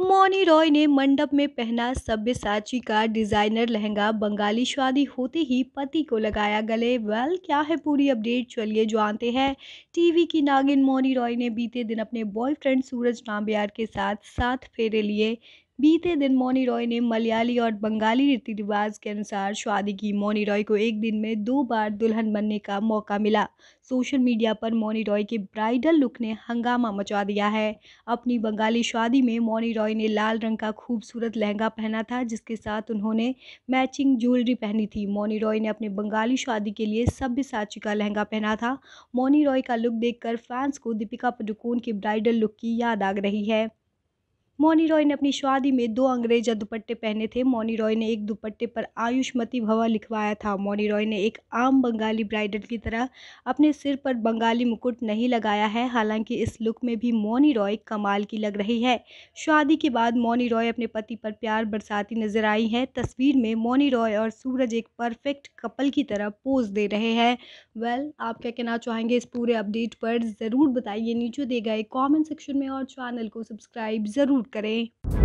मौनी रॉय ने मंडप में पहना सभ्य साची का डिजाइनर लहंगा बंगाली शादी होते ही पति को लगाया गले वेल क्या है पूरी अपडेट चलिए जानते हैं टीवी की नागिन मौनी रॉय ने बीते दिन अपने बॉयफ्रेंड सूरज नाम्बियार के साथ साथ फेरे लिए बीते दिन मौनी रॉय ने मलयाली और बंगाली रीति रिवाज के अनुसार शादी की मौनी रॉय को एक दिन में दो बार दुल्हन बनने का मौका मिला सोशल मीडिया पर मौनी रॉय के ब्राइडल लुक ने हंगामा मचा दिया है अपनी बंगाली शादी में मौनी रॉय ने लाल रंग का खूबसूरत लहंगा पहना था जिसके साथ उन्होंने मैचिंग ज्वेलरी पहनी थी मौनी रॉय ने अपने बंगाली शादी के लिए सभ्य साची का लहंगा पहना था मौनी रॉय का लुक देखकर फैंस को दीपिका पडुकोन के ब्राइडल लुक की याद आ रही है मौनी रॉय ने अपनी शादी में दो अंग्रेजा दुपट्टे पहने थे मौनी रॉय ने एक दुपट्टे पर आयुष्मती भवा लिखवाया था मौनी रॉय ने एक आम बंगाली ब्राइडल की तरह अपने सिर पर बंगाली मुकुट नहीं लगाया है हालांकि इस लुक में भी मौनी रॉय कमाल की लग रही है शादी के बाद मौनी रॉय अपने पति पर प्यार बरसाती नजर आई है तस्वीर में मौनी रॉय और सूरज एक परफेक्ट कपल की तरह पोज दे रहे हैं वेल आप क्या कहना चाहेंगे इस पूरे अपडेट पर ज़रूर बताइए नीचे देगा गए कॉमेंट सेक्शन में और चैनल को सब्सक्राइब ज़रूर करें